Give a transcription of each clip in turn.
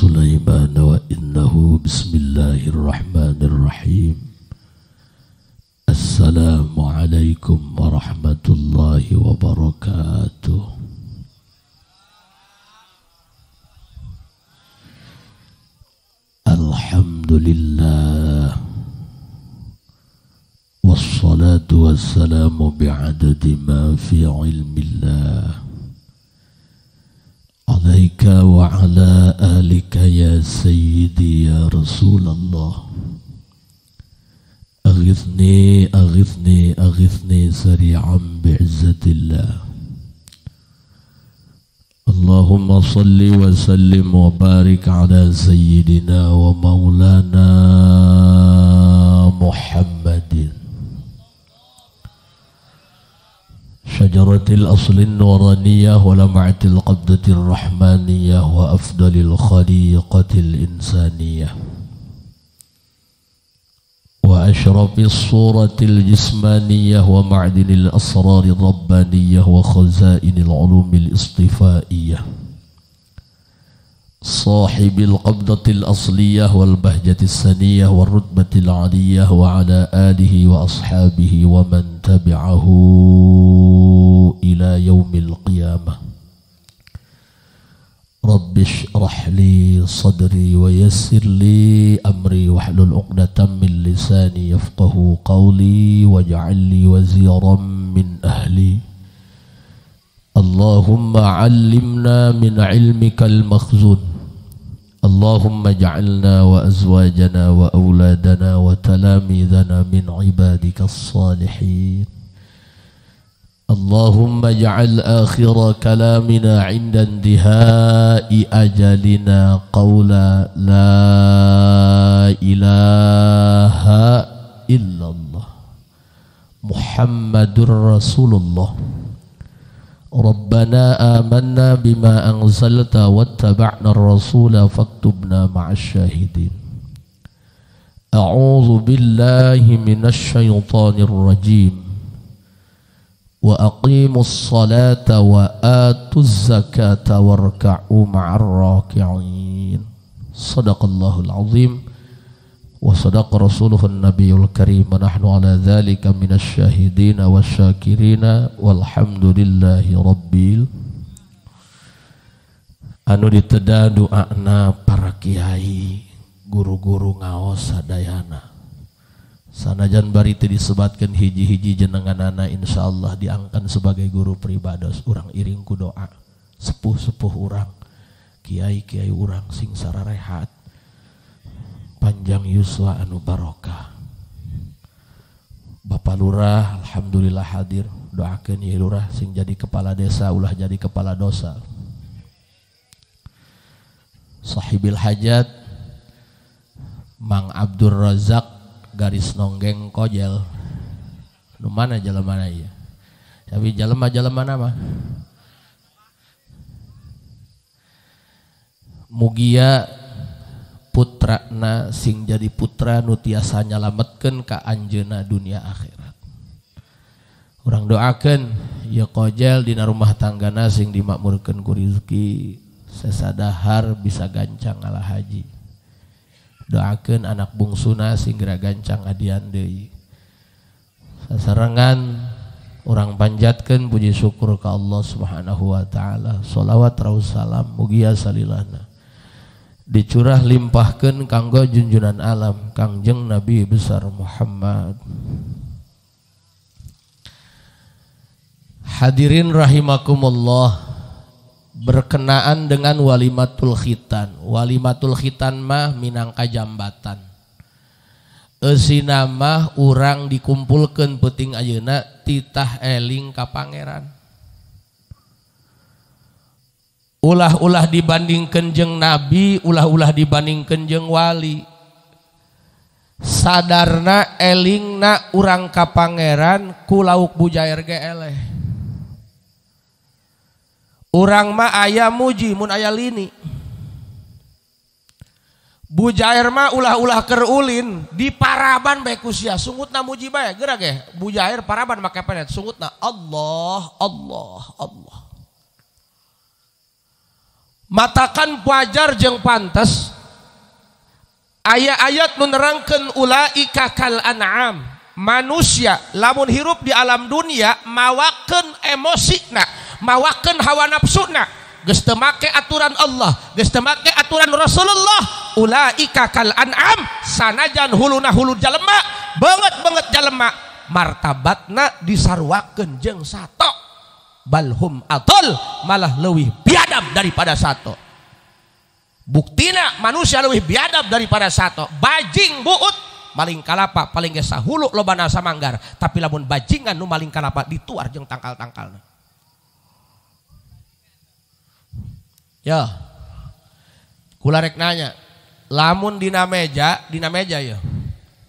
سليمان وإنه بسم الله الرحمن الرحيم السلام عليكم ورحمة الله وبركاته الحمد لله والصلاة والسلام بعدد ما في علم الله عليك وعلى آلك يا سيدي يا رسول الله أغثني أغثني أغثني سريعا بعزة الله اللهم صل وسلم وبارك على سيدنا ومولانا محمد شجرة الأصل النورانية ولمعة القبضة الرحمانية وأفضل الخليقة الإنسانية وأشرف الصورة الجسمانية ومعدن الأسرار الربانية وخزائن العلوم الاصطفائية صاحب القبضة الأصلية والبهجة السنية والرتبة العالية وعلى آله وأصحابه ومن تبعه إلى يوم القيامة رب اشرح لي صدري ويسر لي أمري واحلل عقدة من لساني يفقه قولي واجعل لي وزيرا من أهلي اللهم علمنا من علمك المخزون اللهم اجعلنا وأزواجنا وأولادنا وتلاميذنا من عبادك الصالحين اللهم اجعل آخر كلامنا عند انتهاء أجلنا قولا لا إله إلا الله محمد رسول الله ربنا آمنا بما أنزلت واتبعنا الرسول فاكتبنا مع الشاهدين أعوذ بالله من الشيطان الرجيم وأقيموا الصلاة وآتوا الزكاة واركعوا مع الراكعين صدق الله العظيم وصدق رسوله النبي الكريم ونحن على ذلك من الشاهدين والشاكرين والحمد لله رب anu diteda para guru-guru ngaos sanajan bari itu disebatkan hiji-hiji jenengan anak diangkat sebagai guru pribados orang iringku doa sepuh-sepuh orang Kiai Kiai orang sing sararehat panjang yuswa anu barokah Bapak Lurah Alhamdulillah hadir doakan ya Lurah sing jadi kepala desa ulah jadi kepala dosa sahibil hajat Mang Abdur Razak garis nonggeng kojel nu mana jalan mana ya? tapi jalan mah jalan mana mah Mugia Putra na sing jadi putra nutiasa nyalametkan ke Anjena dunia akhirat orang doakan ya kojel dina rumah tanggana sing dimakmurkan kurizki sesadahar bisa gancang ala haji doakan anak bungsuna sing gerak gancang adian deui orang panjatkan puji syukur ke Allah Subhanahu wa taala. Salawat salam mugia salilana dicurah limpahkan kanggo junjunan alam Kangjeng Nabi besar Muhammad Hadirin rahimakumullah berkenaan dengan walimatul khitan walimatul khitan mah minangka jambatan esinamah urang dikumpulkan peting ayeuna titah eling ka pangeran ulah-ulah dibanding kenjeng nabi ulah-ulah dibanding kenjeng wali sadarna elingna urang kapangeran pangeran ku lauk bujair ge eleh urang ma aya muji mun aya lini bujair ma ulah-ulah kerulin di paraban bae Sungut na muji bae gerak ge bujair paraban make penet na Allah Allah Allah matakan wajar jeng pantas ayat-ayat menerangkan ulaika kal an'am manusia lamun hirup di alam dunia mawaken emosi nak mawaken hawa nafsu na gestemake aturan Allah gestemake aturan Rasulullah ulaika kal an'am sanajan huluna hulu jalema banget banget jalema martabatna disarwaken jeng satok balhum atol malah lebih biadab daripada satu buktina manusia lebih biadab daripada satu bajing buut maling kalapa paling gesa hulu lobana manggar. tapi lamun bajingan nu maling kalapa dituar jeng tangkal-tangkal ya kularek nanya lamun dina meja dina meja ya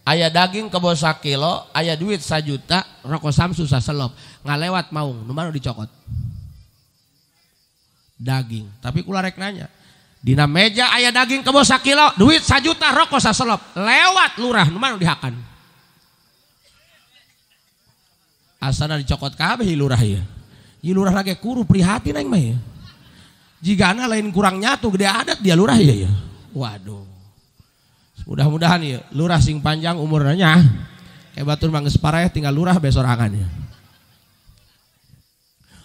ayah daging kebo kilo ayah duit sajuta rokok samsu saselop lewat maung nomor dicokot daging tapi kula rek nanya dina meja ayah daging kebo kilo duit sajuta rokok saselop lewat lurah nomor dihakan asana dicokot kabeh lurah ya lurah lagi kuru prihatin aing mah ya jika lain kurang nyatu gede adat dia lurah ya ya waduh mudah-mudahan ya lurah sing panjang umurnya kayak batur manggis ya, tinggal lurah besok ya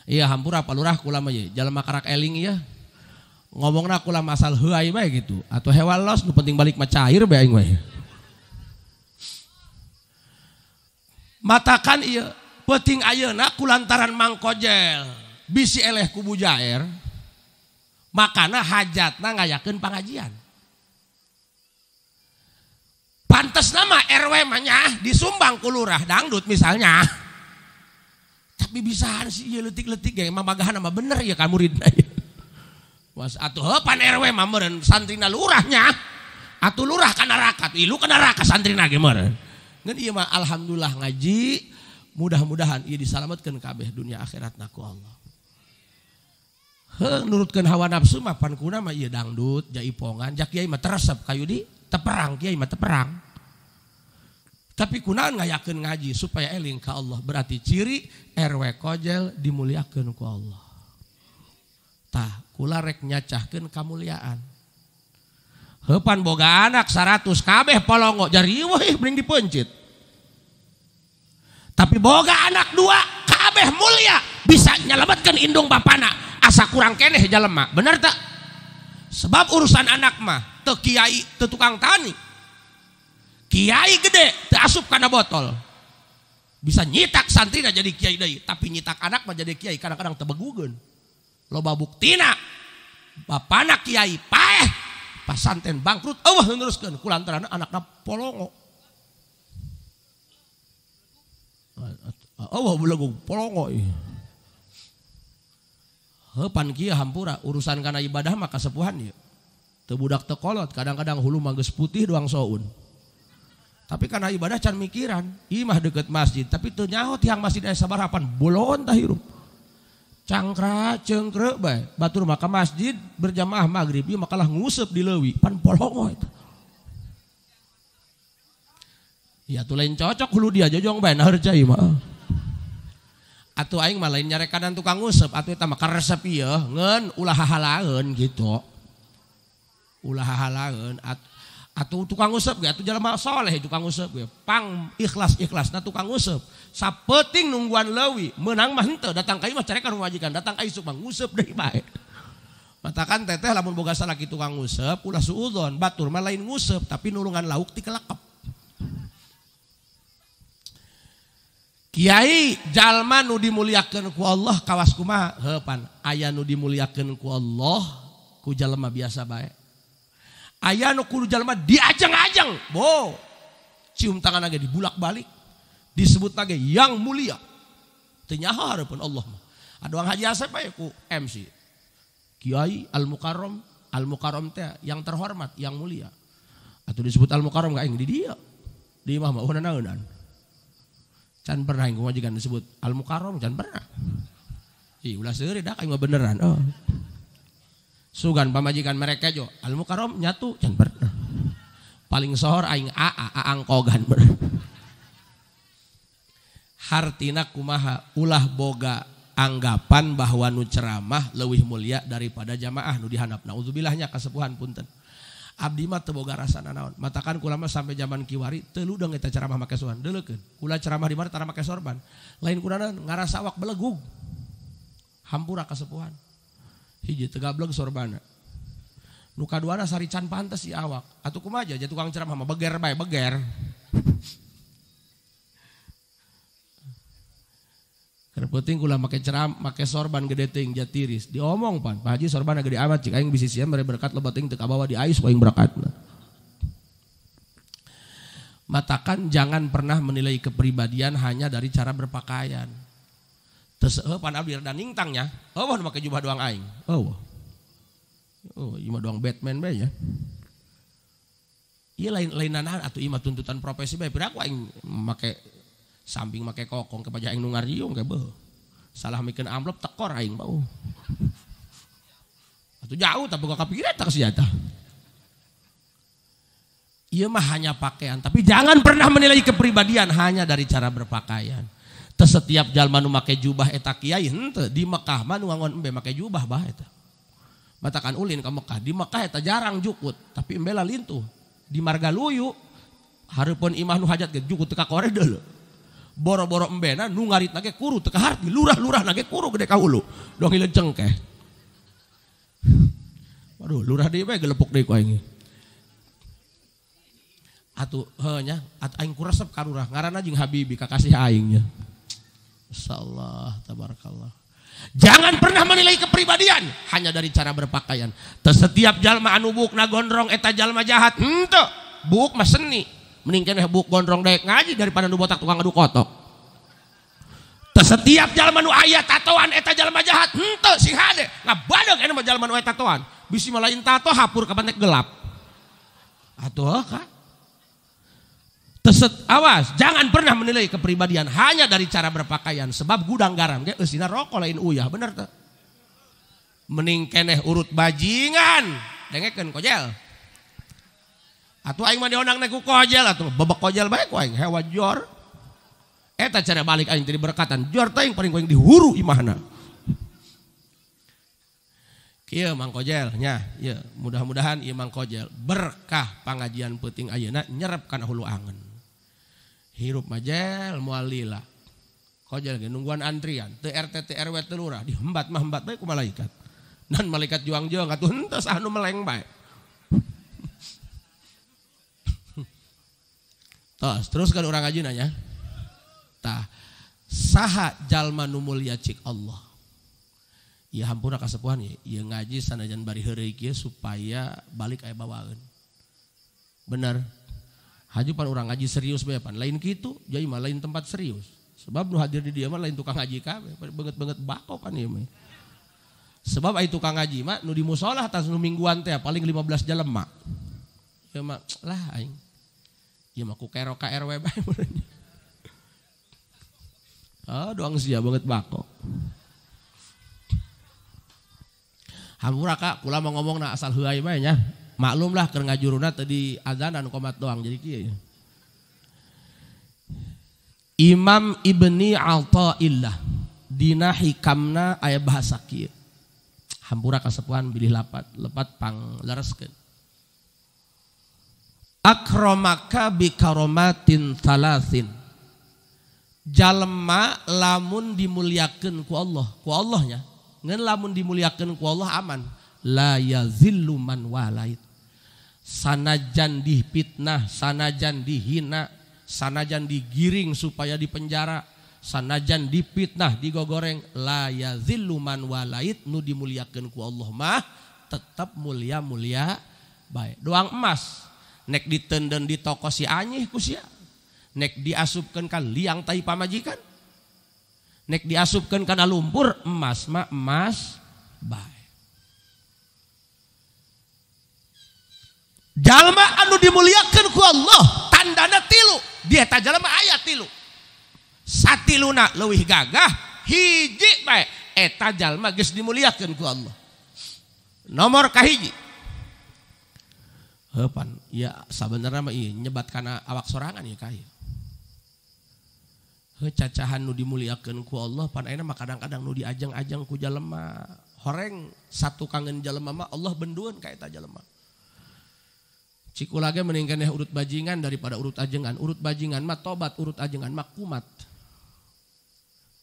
iya hampur apa lurah kulam aja iya. jalan makarak eling ya ngomongnya kulam masal huai baik gitu atau hewan los nu penting balik macair baik baik matakan iya peting nak kulantaran mangkojel bisi eleh kubu jair makana hajatna ngayakin pengajian. Pantas nama RW mahnya disumbang ku dangdut misalnya. Tapi bisa sih ya letik-letik ya emang bagahan nama bener ya kamu muridna. Was atuh oh, pan RW mah meureun santrina lurahnya. Atuh lurah kana rakat, ilu kana rakat santrina ge meureun. Ngan ieu mah alhamdulillah ngaji mudah-mudahan ieu disalamatkan kabeh dunia akhirat ku Allah. Heh nurutkeun hawa nafsu mah pan kuna mah ieu dangdut, jaipongan, jak kiai mah teresep kayu di teperang kiai mah teperang tapi kunaan yakin ngaji supaya eling Allah berarti ciri RW kojel dimuliakan ku Allah tah kula rek nyacahkeun kamuliaan hepan boga anak seratus kabeh polongo jari wih bening dipencit tapi boga anak dua kabeh mulia bisa nyelamatkan indung bapana asa kurang keneh jalema bener tak Sebab urusan anak mah te kiai te tukang tani. Kiai gede te asup karena botol. Bisa nyitak santri jadi kiai deui, tapi nyitak anak mah jadi kiai kadang-kadang tebegugeun. Loba buktina. anak kiai paeh pasanten bangkrut Allah kurang kulantarana anakna polongo. Allah belum polongo. Iya hepan kia hampura urusan karena ibadah maka sepuhan ya tebudak tekolot kadang-kadang hulu manggis putih doang soun tapi karena ibadah can mikiran imah deket masjid tapi ternyata tiang masjid ada sabar hapan bolon tahiru cangkra cengkre bay batur maka masjid berjamaah maghrib maka makalah ngusep di lewi pan polongo itu ya tuh lain cocok hulu dia jojong bay nah mah atau aing malainya nyare kanan tukang ngusep atau itu mah resep iya ngen ulah halangan gitu ulah halangan. atau tukang ngusep gitu jalan soleh tukang ngusep gitu pang ikhlas ikhlas nah tukang ngusep sapeting nungguan lewi menang mah henteu datang kayu mah cari kan wajikan datang kayu sok ngusep deui bae matakan teteh lamun boga salah gitu tukang ngusep ulah suudon batur mah lain ngusep tapi nulungan lauk ti Kiai jalma nu dimuliakan ku Allah kawas kuma hepan ayah nu dimuliakan ku Allah ku jalma biasa baik ayah nu kudu jalma diajeng-ajeng bo cium tangan lagi dibulak balik disebut lagi yang mulia ternyata harapan Allah ada orang haji asep ya ku MC Kiai al Mukarom al Mukarom teh yang terhormat yang mulia atau disebut al Mukarom gak yang di dia di imam mah oh, unan Can pernah yang majikan disebut al mukarram can pernah. Ih ulah sendiri dah aing beneran. Oh. Sugan pamajikan mereka jo al mukarram nyatu can pernah. Paling sohor aing a a angkogan pernah. Hartina kumaha ulah boga anggapan bahwa nu ceramah lebih mulia daripada jamaah nu dihanap. Nah, bilahnya kesepuhan punten. Abdi mah teu boga rasana naon. Matakan kula mah sampai zaman kiwari telu dong eta ceramah make soan. Deuleukeun. Kula ceramah di mana tara make sorban. Lain kurana ngarasa awak belegug. Hampura kasepuhan. Hiji teu gableng sorbana. Nu kaduana sarican pantes si awak. Atuh kumaha aja tukang ceramah mah beger bae beger. Karena penting kula pakai ceram, pakai sorban gede ting jatiris. Diomong pan, Pak Haji sorban gede amat jika aing bisi siam beri berkat loba ting teka bawa di ais paling berkat. Nah. Matakan jangan pernah menilai kepribadian hanya dari cara berpakaian. Terus eh pan abdi dan ningtangnya, oh eh, pakai jubah doang aing. Eh, oh. Oh, ima doang Batman bae ya. Iya lain lain nanan atau ima tuntutan profesi bae piraku aing make samping make kokong kepada aing nungar jiung ke beuh salah mikeun amplop tekor aing bau atau jauh tapi gak kepikiran tak senjata Iya mah hanya pakaian, tapi jangan pernah menilai kepribadian hanya dari cara berpakaian. Tersetiap jalan jalma nu make jubah eta kiai henteu di Mekah mah nu ngangon embe make jubah bah eta. Matakan ulin ke Mekah, di Mekah eta jarang jukut, tapi embe lintuh. Di Margaluyu hareupeun imah nu hajat ge jukut ka koridor boro-boro embena nu ngarit nage kuru teka harti lurah-lurah nage kuru gede kau lu dong ilan cengkeh waduh lurah dia bae gelepuk deh kau ini atuh hanya at aing kurasep karurah ngaran aja habibi kakasih aingnya Insyaallah tabarakallah Jangan pernah menilai kepribadian hanya dari cara berpakaian. Tersetiap jalma anubuk buk na gondrong eta jalma jahat, henteu buk mah seni mending cenah buk gondrong daek ngaji daripada nu botak tukang adu kotok setiap jalma nu ayat tatoan eta jalma jahat henteu hmm, si hade ngabadeg enak jalma nu ayat tatoan bisi malain tato hapur ka bantek gelap atuh ka Teset, awas, jangan pernah menilai kepribadian hanya dari cara berpakaian. Sebab gudang garam, ge eusina rokok lain uya bener tuh. Mending keneh urut bajingan, dengekeun kojel. Atau aing mah dionang ku kojel atau bebek kojel baik aing hewan jor. Eta cara balik aing jadi berkatan jor tayang paling kuing dihuru imahna. iya Mang Kojel nya, ya mudah-mudahan iya Mang Kojel berkah pengajian penting ayeuna nyerep kana hulu angin, Hirup majel moal lila. Kojel nungguan antrian teu RT teu RW dihembat mah hembat bae malaikat. Nan malaikat juang-juang katuh henteu anu meleng baik. Tos, terus kan orang aji nanya. Tah, saha jalma nu mulia cik Allah. Ya hampura kasepuhan ya, ya ngaji sanajan bari heureuy kieu supaya balik aya bawaan. benar, Haji pan orang ngaji serius bae pan. Lain kitu, jadi mah lain tempat serius. Sebab nu hadir di dia mah lain tukang ngaji kabeh, banget-banget bako kan ieu mah. Sebab itu tukang ngaji mah nu di musola atas nu mingguan teh paling 15 mah. Ya mah lah aing ya maku kero KRW bae oh doang sia banget bako hampura kak kula mau ngomong nah, asal huai bae nya maklum lah ker ngajuruna tadi azan dan komat doang jadi kia ya. Imam Ibni Alta'illah dina hikamna ayah bahasa kia hampura kasepuhan bilih lapat lepat pang lereskeun akromaka bikaromatin karomatin salasin jalma lamun dimuliakan ku Allah ku Allahnya ngen lamun dimuliakan ku Allah aman la yazillu man walait sanajan dipitnah sanajan dihina sanajan digiring supaya dipenjara sanajan dipitnah digogoreng la yazillu man walait nu dimuliakan ku Allah mah tetap mulia mulia baik doang emas nek ditenden di toko si anyih kusia nek diasupkan kan liang tai pamajikan nek diasupkan karena lumpur emas ma emas baik jalma anu dimuliakan ku Allah tandana tilu dia tak jalma ayat tilu satiluna lewih gagah hiji baik eta jalma geus dimuliakan ku Allah nomor kahiji Hepan. Ya sebenarnya mah iya nyebat karena awak sorangan ya kaya. He cacahan nu dimuliakan ku Allah pan ayeuna mah kadang-kadang nu diajang-ajang ku jalema. Horeng satu kangen jalema mah Allah benduan ka eta jalema. Cikulaga meningkan urut bajingan daripada urut ajengan. Urut bajingan mah tobat, urut ajengan mah kumat.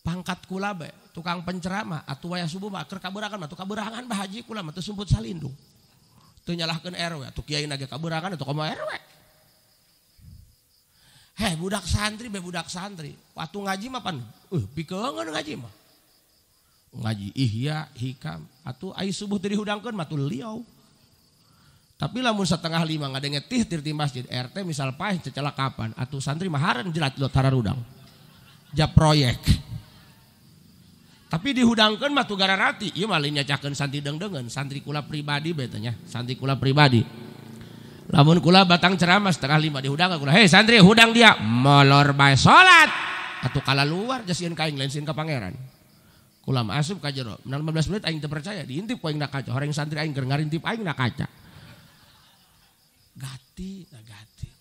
Pangkat kula tukang penceramah atuh waya subuh mah keur mah tuh bahaji kulama haji kula salindung tuh nyalahkan RW tuh kiai naga kaburangan atau koma RW heh budak santri be budak santri waktu ngaji mah pan uh pikengan ngaji mah ngaji ihya hikam atau ai subuh tadi hudangkan Matul liau tapi lamun setengah lima nggak dengen tih tir di masjid RT misal pahin cecelak kapan? atau santri maharan jelat lo tararudang ja proyek tapi dihudangkan mah matu rati. iya malin nyacakan santri dengan santri kula pribadi betanya santri kula pribadi lamun kula batang ceramah setengah lima dihudang kula hei santri hudang dia molor bay salat atau kala luar jasian kain lensin ke pangeran kula masuk ka jero 15 menit aing terpercaya diintip kau aing na kaca orang santri aing keur ngarintip aing nak kaca gati nah gati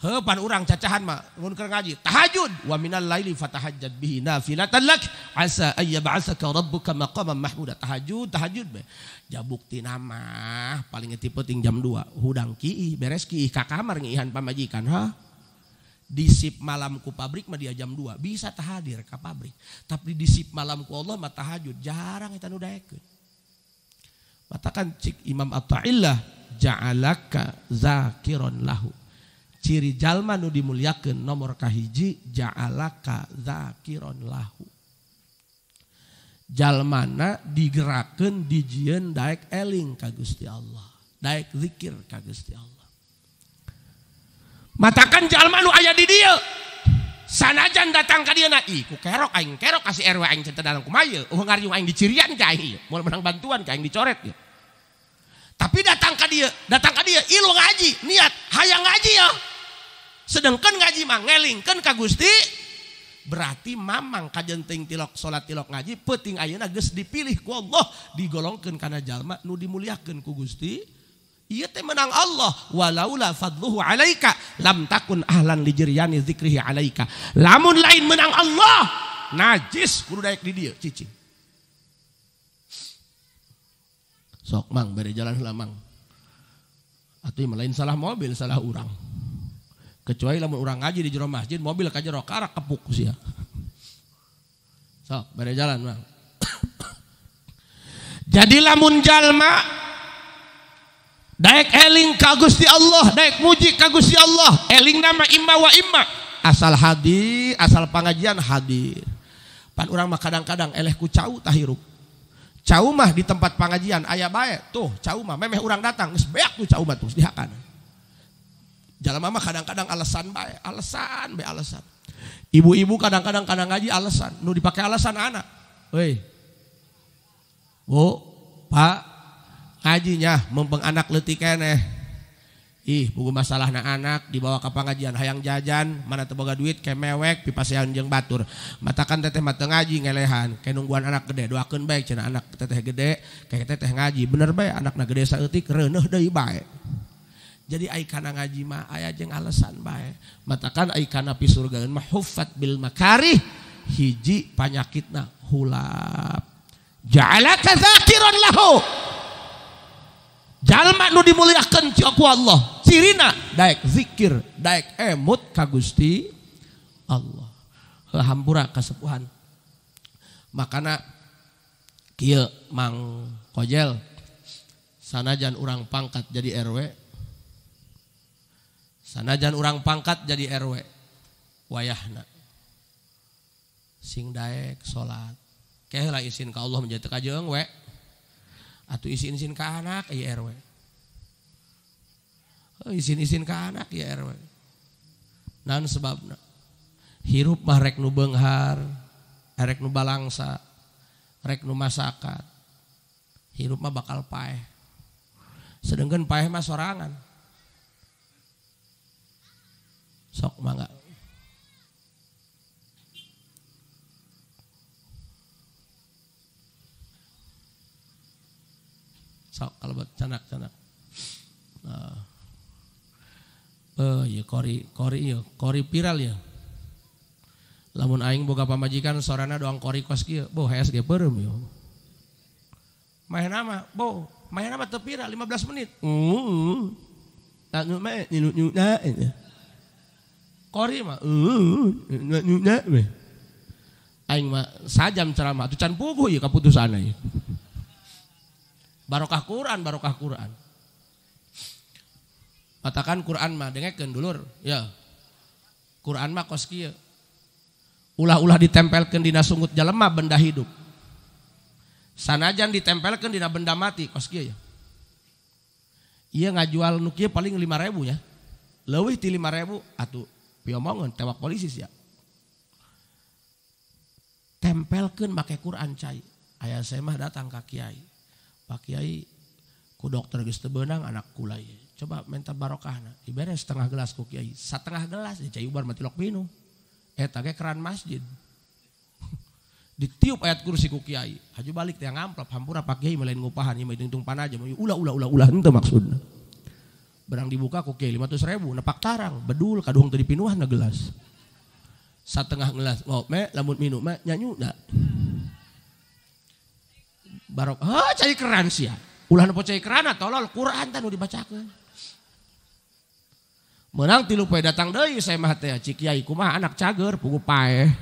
Hepan orang cacahan mah mun keur ngaji tahajud wa minal laili fatahajjad bihi nafilatan lak asa ayyab'atsaka rabbuka maqaman mahmuda tahajud tahajud be tina nama paling tipe penting jam 2 hudang ki beres ki ka kamar ngihan pamajikan ha disip malam ku pabrik mah dia jam 2 bisa tahadir ka pabrik tapi disip malam ku Allah mah tahajud jarang eta nu daekeun matakan cik Imam At-Ta'illah ja'alaka zakiron lahu ciri jalma nu dimuliakan nomor kahiji ja'alaka zakiron lahu jalmana digerakkan dijieun daek eling ka Gusti Allah daek zikir ka Gusti Allah matakan jalma nu aya di dieu sanajan datang ka dieu na ih ku kerok aing kerok kasih RW aing cenah dalam kumaha eueuh ngariung aing dicirian ka aing moal menang bantuan ka aing dicoret ya tapi datang ke dia datang ke dia ilu ngaji niat hayang ngaji ya sedangkan ngaji mah ngelingkeun ka Gusti berarti mamang kajenting tilok salat tilok ngaji peting ayeuna geus dipilih ku Allah digolongkeun kana jalma nu dimuliakeun ku Gusti ieu teh menang Allah walaula fadluhu alaika lam takun ahlan lijriyani zikrihi alaika lamun lain menang Allah najis kudu daek di dieu cicing sok mang bere jalan lamang atau yang lain salah mobil salah orang kecuali lamun orang ngaji di jero masjid mobil ka jero karak kepuk ya so bade jalan bang jadi lamun jalma daek eling kagusti Allah daek muji kagusti Allah eling nama imma wa imma asal hadir asal pengajian hadir pan orang mah kadang-kadang eleh ku cau tahiruk cau mah di tempat pengajian ayah baik tuh cau mah memeh orang datang geus tuh cau mah tuh dihakan Jalan mama kadang-kadang alasan baik, eh, alasan baik alasan. Ibu-ibu kadang-kadang kadang ngaji alasan, nu dipakai alasan anak. Woi. Bu, Pak, ngajinya mempeng anak letih kene. Ih, buku masalah na anak dibawa ke pengajian hayang jajan mana teboga duit kemewek pipa seang jeng batur matakan teteh mata ngaji ngelehan kayak nungguan anak gede doakan baik cina anak teteh gede kayak teteh ngaji bener baik anak na gede saeutik reneh deh baik jadi kana ngaji mah aya jeung alasan bae matakan pi surga mah huffat bil makarih hiji panyakitna hulap ja'alaka dzakiran lahu jalma nu dimuliakeun ti Allah cirina daek zikir daek emut ka Gusti Allah hampura kasepuhan makana kieu mang kojel sanajan urang pangkat jadi RW sanajan orang pangkat jadi RW wayahna sing daek sholat. keheula izin ka Allah menjadi kajeng we Atau izin-izin ke anak ya RW eh, izin-izin ke anak ya RW nan sebabna hirup mah rek nu beunghar rek nu balangsa rek nu masakat hirup mah bakal paeh sedangkan paeh mah sorangan Sok mangga. Sok kalau buat canak canak. Nah. Eh, ya kori kori ya kori viral ya. Lamun aing boga pamajikan sorana doang kori kos kieu, boh HS ge beureum Main nama, boh, main nama teu viral 15 menit. Heeh. Mm -hmm. Tak nu mah ninu nyu nah. Iya. Kori mah, uh, nyunya Aing mah sajam ceramah, tuh can puguh ya keputusan aja. Barokah Quran, barokah Quran. Katakan Quran mah, dengekeun dulur, ya. Quran mah koski ya. Ulah-ulah ditempelkan dina sungut jalema benda hidup. Sanajan ditempelkan dina benda mati, koski ya. Iya ngajual nukia paling lima ribu ya. Lewih ti lima ribu, atuh omongan tewak polisi ya tempelkan pakai Quran cai ayah saya mah datang ke Kiai Pak Kiai ku dokter gus benang anak kulai coba minta barokahna ibarat setengah gelas ku Kiai setengah gelas ya cai ubar mati lok minum eh, tak kayak keran masjid ditiup ayat kursi ku Kiai haju balik teh ngamplop hampura Pak Kiai melain ngupahan ieu mah hitung-hitung panaja ulah ulah ulah ulah itu maksudnya. Berang dibuka oke lima ratus ribu nepak tarang bedul kadung tadi pinuah na gelas setengah gelas oh me lamun minum me nyanyu na barok ha cai keran sia ya? ulah nopo cai keran ah, tolol Quran tanu dibacakan menang tilu poe datang deh saya mah teh cik kiai kumaha anak cager pugu pae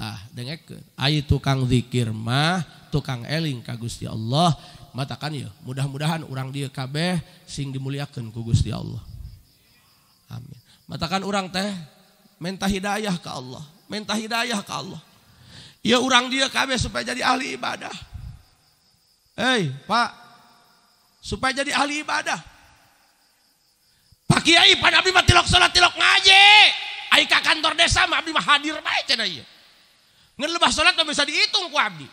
tah dengekeun ai tukang zikir mah tukang eling ka Gusti Allah matakan ya mudah-mudahan orang dia kabeh sing dimuliakan ku Gusti Allah amin matakan orang teh minta hidayah ke Allah minta hidayah ke Allah ya orang dia kabeh supaya jadi ahli ibadah hei pak supaya jadi ahli ibadah Pak Kiai pan abdi mah tilok salat tilok ngaji ai ka kantor desa mah abdi mah hadir bae cenah ieu Ngan lebah sholat mah bisa dihitung ku abdi.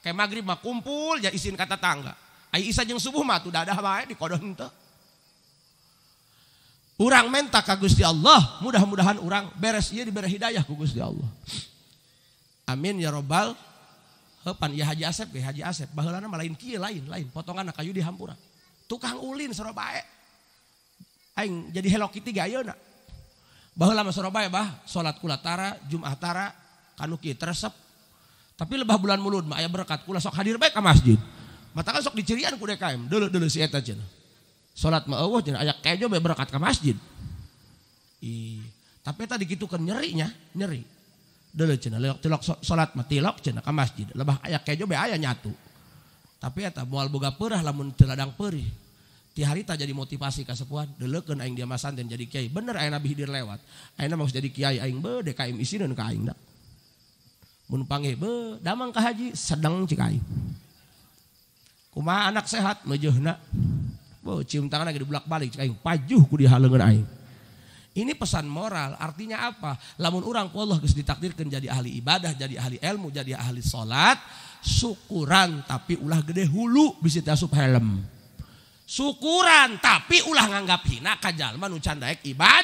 Kayak maghrib mah kumpul ya izin kata tangga. Ayo isa jeng subuh mah tuh dadah bae di kodoh henteu. Urang menta ka Gusti Allah, mudah-mudahan urang beres ieu diberi hidayah ku Gusti Allah. Amin ya robbal hepan ya Haji Asep ya Haji Asep baheulana mah lain kia lain lain potongan kayu di Tukang ulin Surabaya. Aing jadi Hello Kitty ge ayeuna. Baheula mah Surabaya bah, salat kulatara, Jumatara, kanuki teresep tapi lebah bulan mulut mak ayah berkat kula sok hadir baik ke masjid mata kan sok dicirian ku DKM dulu dulu si eta cina sholat mah Allah cina ayah kejo baik berkat ke masjid I, tapi tadi gitu kan nyerinya nyeri dulu cina lewat tilok sholat mah tilok cina ke masjid lebah ayah kejo baik ayah nyatu tapi eta mual boga perah lamun teladang perih Di hari tak jadi motivasi Dulu delekeun aing dia masan dan jadi kiai bener ayah nabi hidir lewat ayah aing maksud jadi kiai aing be DKM isinan ka aing dak mun panggil be damang ka haji sedang cik aing kumaha anak sehat mejehna bo cium tangan lagi dibulak balik cik aing pajuh ku dihalengeun aing ini pesan moral, artinya apa? Lamun orang ku Allah geus ditakdirkeun jadi ahli ibadah, jadi ahli ilmu, jadi ahli salat, syukuran tapi ulah gede hulu bisi teh asup helm. Syukuran tapi ulah nganggap hina ka jalma nu can ibad.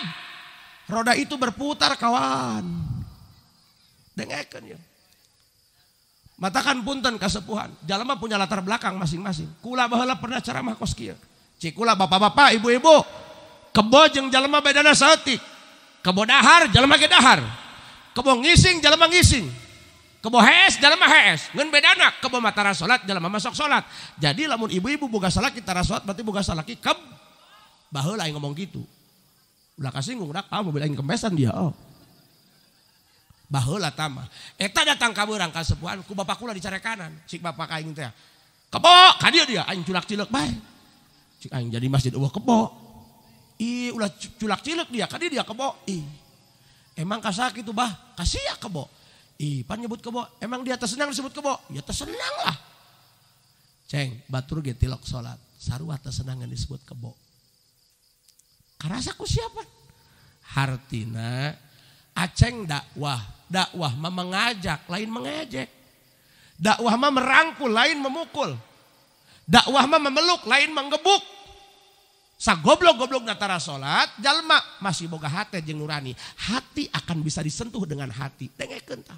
Roda itu berputar kawan. Dengarkan ya. Matakan punten kasepuhan. mah punya latar belakang masing-masing. Kula bahala pernah ceramah kos Cikula bapak-bapak, ibu-ibu. Kebo jalan mah bedana saeutik. Kebo dahar jalan mah dahar. Kebo ngising mah ngising. Kebo hees mah hees. Ngen bedana kebo matara jalan mah masuk solat. Jadi lamun ibu-ibu buka salah kita rasuat, berarti boga kita keb. Baheula yang ngomong gitu. Udah kasih ngurak mobil bilang kempesan dia. Oh bahula tama. Eta datang kaburang ka sepuan ku bapak kula dicare kanan. Cik bapak kain teh. Kebo, ka dia dia aing culak cilek bae. Cik aing jadi masjid eueuh kebo. Ih ulah culak cilek dia, ka dia dia kebo. Ih. Emang kasak itu bah, kasia kebo. Ih, pan nyebut kebo. Emang dia tersenang disebut kebo? Ya tersenang lah. Ceng, batur ge tilok salat. Sarua tersenangan disebut kebo. Karasa ku siapa? Hartina Aceng dakwah Dakwah mah mengajak, lain mengejek. Dakwah mah merangkul, lain memukul. Dakwah mah memeluk, lain menggebuk. Sa goblok goblok natara salat, jalma masih boga hati jeung nurani. Hati akan bisa disentuh dengan hati. Dengekeun tah.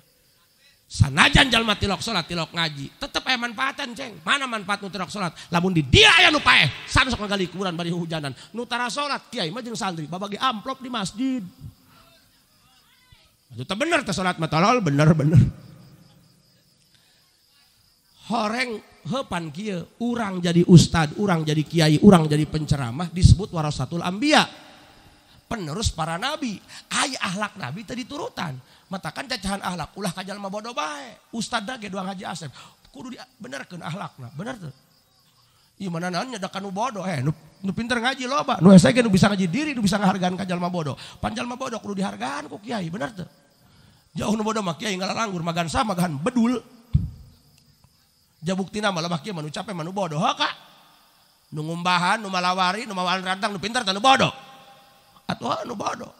Sanajan jalma tilok solat, tilok ngaji, tetap aya manfaatan, Ceng. Mana manfaat nu tilok salat? Lamun di dia aya nu paeh, sanes ngagali kuburan bari hujanan. Nu tara salat kiai majeng jeung santri babagi amplop di masjid. Itu benar teh salat matalal, benar-benar. Horeng hepan kia, orang jadi ustad, orang jadi kiai, orang jadi penceramah disebut warasatul ambia. Penerus para nabi, ay ahlak nabi tadi turutan. Matakan cacahan ahlak, ulah kajal mabodo bae. Ustad ge doang haji asep. Kudu di, ahlak ahlakna, bener tuh. Iya, mana nanya ada kanu bodoh eh nu, nu pinter ngaji pak. nu saya nu bisa ngaji diri nu bisa ngahargaan kajal ma bodoh Panjal ma bodoh kudu dihargaan ku kiai Benar tuh jauh nu bodoh mak kiai ngalalanggur magan sama magan bedul jabuktina malah mah kiai manu capek manu bodoh ha kak nu ngumbahan nu malawari nu mawalan rantang nu pinter tanu bodoh atau nu bodoh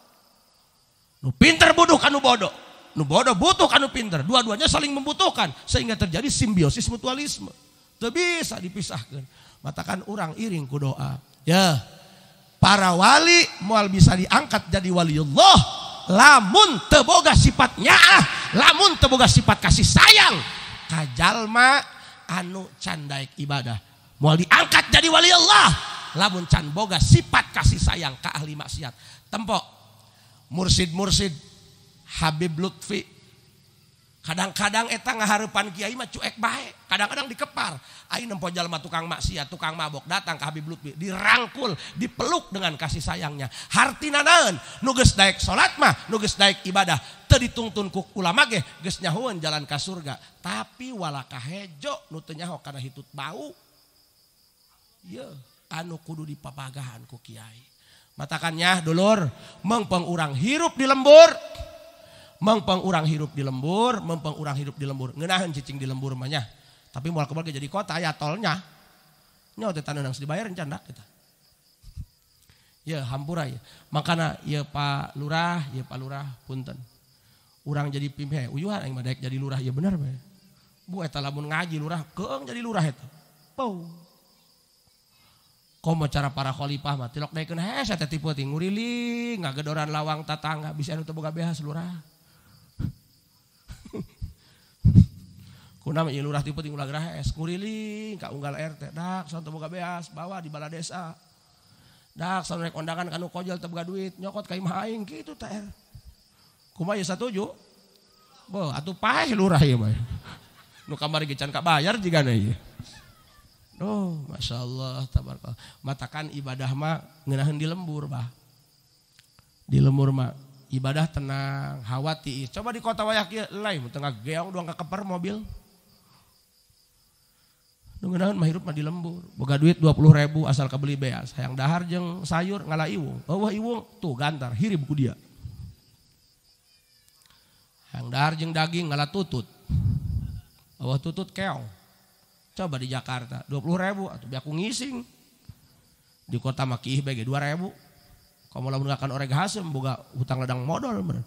nu pinter bodoh kanu bodoh nu bodoh butuh kanu pinter dua-duanya saling membutuhkan sehingga terjadi simbiosis mutualisme tidak bisa dipisahkan Matakan orang iring ku doa. Ya. Para wali mual bisa diangkat jadi waliullah. Lamun teboga sifatnya ah. Lamun teboga sifat kasih sayang. Kajalma anu candaik ibadah. Mual diangkat jadi waliullah. Lamun can boga sifat kasih sayang ke ahli maksiat. Tempok. Mursid-mursid. Habib Lutfi kadang-kadang etang ngaharepan Kiai mah cuek baik kadang-kadang dikepar ayo nempo jalma tukang maksiat tukang mabok datang ke Habib Lutfi dirangkul dipeluk dengan kasih sayangnya harti naon nuges naik sholat mah nuges naik ibadah terdituntun ku ulama ge geus nyahuan jalan ke surga tapi walakah hejo nutenya teu nyaho kana hitut bau ya, anu kudu dipapagahan ku Kiai matakannya dulur mengpeng hirup di lembur mempeng urang hirup di lembur, mempeng urang hirup di lembur, Ngenahan cicing di lembur mah Tapi moal keluarga jadi kota ya tolnya. Nya teh tanah nangis dibayar canda kita. Ya hampura ya. Makana ya Pak Lurah, ya Pak Lurah punten. Urang jadi pimpin uyuhan yang madaik jadi lurah ya benar bae. Bu eta lamun ngaji lurah keung jadi lurah itu, Pau. Komo cara para khalifah mah tilok daekeun hese teh tipe ting nguriling ngagedoran lawang tatangga bisa nutup boga behas lurah. Kuna mah lurah tipe tinggal gerah eh, es kuriling kak unggal RT dak santu boga beas bawa di bala desa. Dak santu naik kondangan kanu kojol teu duit nyokot ka maing gitu kitu teh. Kumaha ya satuju? Bo atuh pahe lurah ya mah. Nu kamari ge kak kabayar jigana nih Oh, Masya Allah, tabarakallah. Matakan ibadah ma ngenahin di lembur, bah. Di lembur mah ibadah tenang, khawati. Coba di kota wayakir lain, tengah geong doang keper mobil. Dengan mah hirup mah di lembur. Boga duit 20 ribu asal kebeli beas. Hayang dahar jeng sayur ngalah iwung. Oh wah iwung. Tuh gantar hirip ku dia. Hayang dahar jeng daging ngalah tutut. Oh tutut keong. Coba di Jakarta 20 ribu. Atau biaku ngising. Di kota makih bagi 2 ribu. Kamu lah menggunakan orang ghasem Boga hutang ledang modal bener.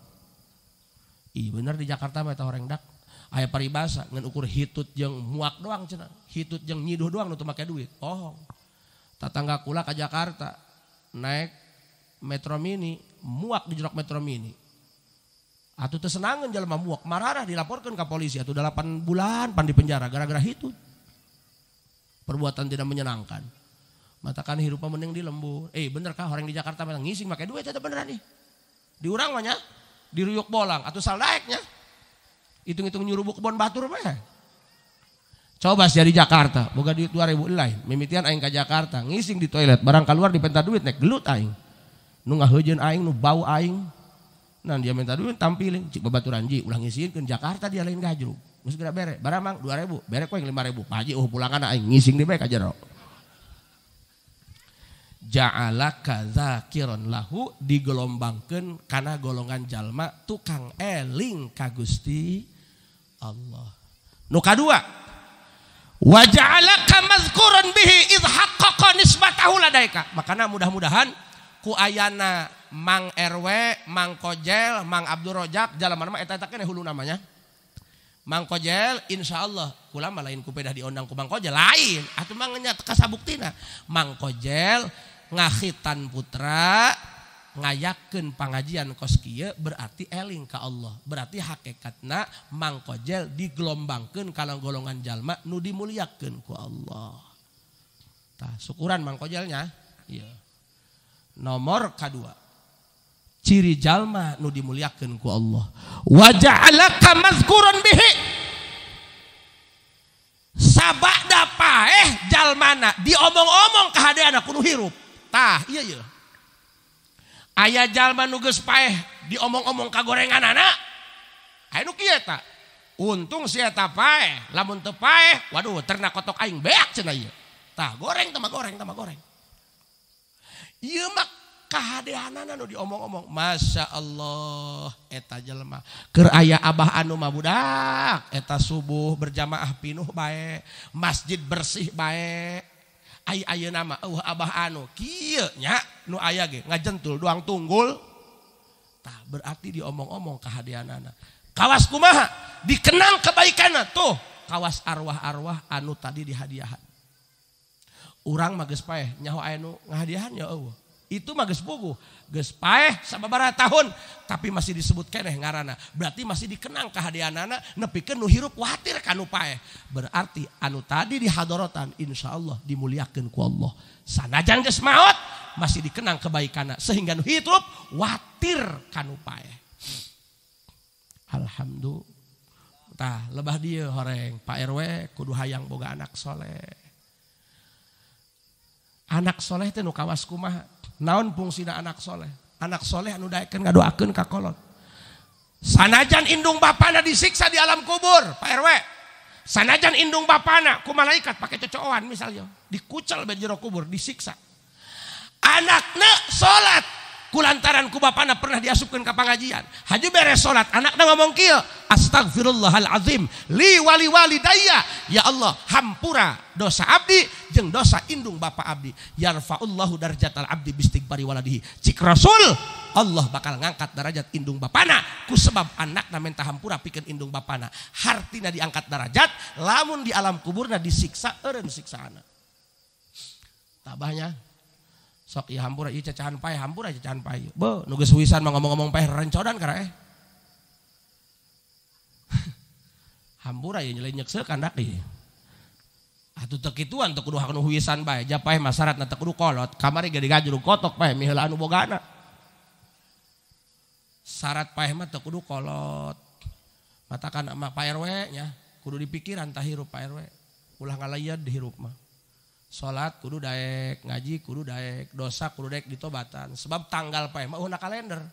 Iya bener di Jakarta mah orang dak. Ayah paribasa ngan ukur hitut yang muak doang cina, hitut yang nyiduh doang nu tuh makai duit pohong tetangga kula ke Jakarta naik metro mini muak di jerok metro mini Atu tersenangin jalan muak mararah dilaporkan ke polisi atau 8 bulan pan di penjara gara-gara hitut perbuatan tidak menyenangkan matakan hirupa mending di lembu, eh bener kah orang di Jakarta ngising pakai duit ada beneran nih di urang banyak di ruyuk bolang atau saldaeknya Hitung-hitung nyuruh kebon batur mah. Ya. Coba Coba dari Jakarta, boga duit 2000 lain. Mimitian aing ke Jakarta, ngising di toilet, barang keluar dipenta duit nek gelut aing. Nu hujan aing, nu bau aing. Nah dia minta duit tampilin, cik babaturan ji, ulang ngisiin ke Jakarta dia lain gajru. Mesti geura bere, barang mang 2000, bere lima 5000. Pak oh pulang pulangan aing ngising di bae ka jero ja'ala kadzakiron lahu digelombangkan karena golongan jalma tukang eling kagusti Allah. Nu kadua wa ja'alaka mazkuran bihi id nisbatahu ladaika. Makana mudah-mudahan ku ayana Mang RW, Mang Kojel, Mang Abdul Rojak, jalan mana mah eta hulu namanya. Mang Kojel insya Allah kulama lain ku kupedah diundang ku Mang Kojel lain atau mangnya kasabuktina Mang Kojel ngahitan putra ngayakin pengajian koskiye berarti eling ke Allah berarti hakikatna mangkojel digelombangkan kalau golongan jalma nu dimuliakan ku Allah Ta, syukuran mangkojelnya iya nomor kedua ciri jalma nu dimuliakan ku Allah waja'alaka mazkuran bihi sabak eh jalmana diomong-omong kehadiran aku nu hirup ayahjal nugus pae di omong-omong ka goreng anak-anak untung lamun te waduh ter ka goreng goreng goreng di omong-omong Masya Allah eta jelma keraya Abah anudak eta subuh berjamaah pinuh baik masjid bersih baik nama Allah Abah anu ayajentul doang tunggul tak berarti di omong-omong kehadianana kawaskumaha dikenang kebaikan tuh kawas arwah-arwah anu tadi dihaiahhat urang magespah nyawaudiannya Allah Itu mah geus gespae sama paeh tahun tapi masih disebut keneh ngarana. Berarti masih dikenang kehadiran anak nepi kenu hirup khawatir kanu pae Berarti anu tadi di hadorotan insyaallah dimuliakan ku Allah. Sanajan geus masih dikenang kebaikan sehingga nu hirup khawatir kanu pae Alhamdulillah. Tah, lebah dia horeng Pak RW kudu hayang boga anak soleh. Anak soleh itu nukawas kawas kumaha? naon fungsina anak soleh anak soleh anu daeken ngadoakeun kak kolon. sanajan indung bapana disiksa di alam kubur Pak RW sanajan indung bapana ku malaikat pakai cocoan misalnya dikucel bejero kubur disiksa anaknya solat kulantaran ku bapana pernah diasupkan ke pengajian haji beres sholat anaknya ngomong kil, astagfirullahalazim li wali wali daya ya Allah hampura dosa abdi jeng dosa indung bapa abdi yarfaullahu al abdi bistigbari waladihi cik rasul Allah bakal ngangkat derajat indung bapana ku sebab anakna minta hampura pikir indung bapana hartina diangkat derajat lamun di alam kuburna disiksa siksa anak, tabahnya sok ya hampura iya cacahan pai hampura aja iya, cacahan pai bo nugas wisan mau ngomong-ngomong pai rencodan kara eh hampura aja iya, nyelenyek nyekse kandak ieu iya. atuh teu kituan teu kudu hakna huwisan bae ja na kudu kolot kamari gadi gajuru kotok pai miheula anu bogana syarat pai mah tekudu kolot matakan sama Pak RW nya kudu dipikiran tahirup hirup Pak RW ulah ngalayan dihirup mah Sholat, kudu daek ngaji kudu daek dosa kudu daek ditobatan sebab tanggal pae mah oh, nak kalender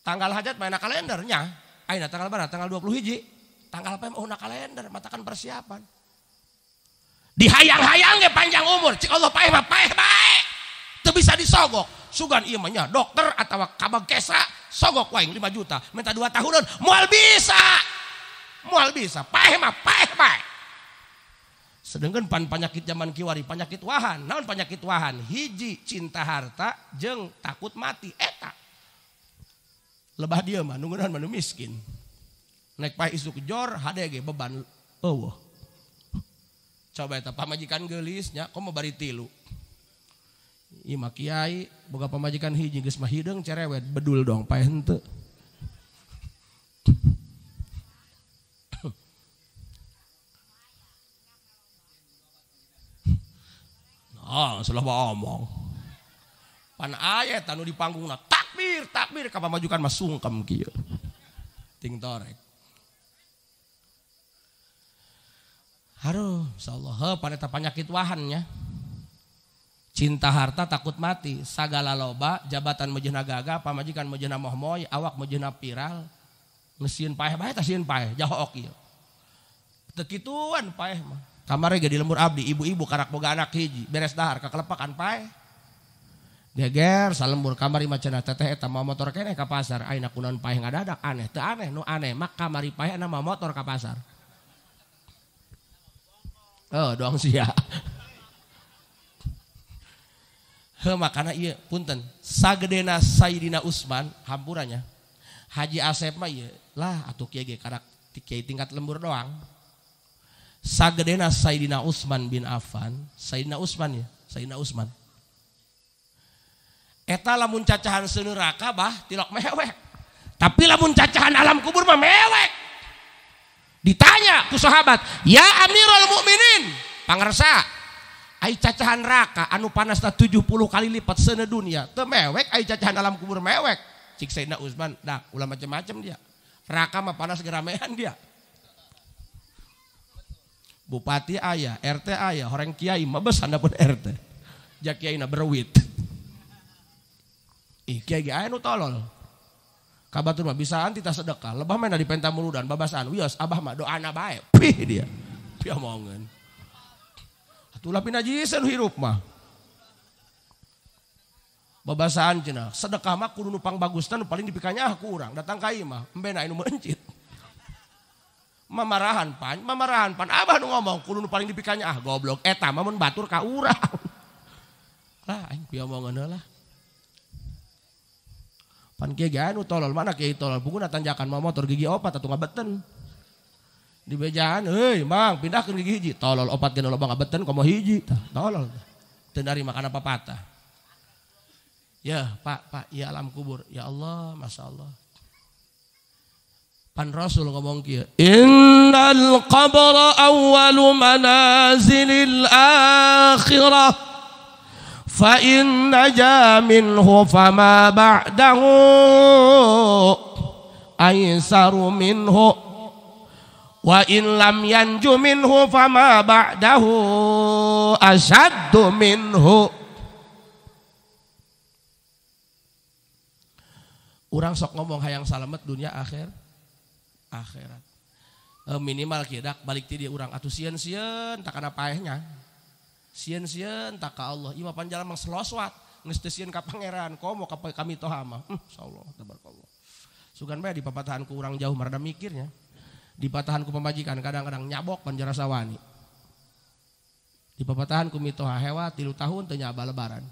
tanggal hajat mah na kalendernya Aina tanggal berapa tanggal 20 hiji tanggal pae mah oh, nak kalender matakan persiapan dihayang-hayang ge panjang umur cik Allah pae mah pae bae teu bisa disogok sugan ieu iya, mah dokter atawa kabag kesa sogok waing 5 juta minta 2 tahunan moal bisa moal bisa pae mah pae bae Sedangkan pan penyakit zaman kiwari penyakit wahan naon penyakit wahan hiji cinta harta jeng takut mati eta lebah dia mah nunggunan manu miskin naik pai isu jor HDG beban eueuh coba eta pamajikan gelisnya, kok mau bari tilu Ima kiai boga pamajikan hiji geus mah cerewet bedul dong pae henteu Ah, salah omong Pan ayat tanu di panggung takbir takbir kapal majukan mas sungkem kieu. Ting torek. Haruh, insyaallah paneta penyakit wahannya. Cinta harta takut mati, sagala loba, jabatan meujeuhna gaga, pamajikan majenah mohmoy, awak majenah viral. mesin paeh payah tasin payah paeh, jaho ok Tekituan paeh mah kamarnya jadi lembur abdi ibu-ibu karak boga anak hiji beres dahar kekelepakan pae geger salembur kamari macana teteh eta mau motor kene ke pasar aina kunaon pae ngadadak aneh teu aneh nu aneh mak kamari pae ana mau motor ke pasar oh doang sia ya. He makana iya punten sagedena sayidina Usman hampurannya Haji Asep mah iya lah atuh kieu ge karak kiai tingkat lembur doang sagedena Sayyidina Utsman bin Affan, Sayyidina Utsman ya, Sayyidina Utsman. Eta lamun cacahan seneraka bah tilok mewek. Tapi lamun cacahan alam kubur mah mewek. Ditanya ku sahabat, "Ya Amirul Mukminin, pangersa, ai cacahan raka anu panasna 70 kali lipat seune dunia, teu mewek ai cacahan alam kubur mewek." Cik Sayyidina Utsman, dah ulah macam-macam dia. raka mah panas geramean dia. Bupati ayah, RT ayah, orang kiai, mabes anda pun RT. Ja kiai na berwit. Ih kiai kiai nu tolol. Kabatur mah bisa anti tas sedekah, lebah main di dan babasan, wios, abah mah doa na bae, pih dia, dia omongan. Atulah pinajisan hirup mah. Babasan cina, sedekah mah kudu nupang bagus, tanu paling dipikanya aku ah kurang, datang kai mah, embena inu mencit mamarahan pan mamarahan pan abah nu ngomong kudu nu paling dipikanya ah goblok eta mamun batur ka urang lah aing piomongan lah pan kieu ge anu tolol mana kieu tolol punguna tanjakan mau motor gigi opat atuh ngabeten di bejaan hei mang pindahkan gigi hiji tolol opat geuna loba ngabeten komo hiji tolol teu makan apa patah ya pak pak ya alam kubur ya Allah masya Allah Pan Rasul ngomong kia. Innal qabra awwalu manazilil akhirah. Fa in naja minhu ma ba'dahu aisaru minhu wa in lam yanju minhu ma ba'dahu ashaddu minhu Orang sok ngomong hayang salamet dunia akhir akhirat e, minimal kidak balik tadi orang atau sian sian tak kana paehnya Sian sian tak ka Allah Ima panjalan mang seloswat geus ka pangeran komo ka kami tohama, mah hmm, insyaallah tabarakallah sugan bae di papatahan ku orang jauh marada mikirnya di patahan ku pemajikan kadang-kadang nyabok panjara sawani di papatahan ku mitoha hewa tilu tahun tanya nyaba lebaran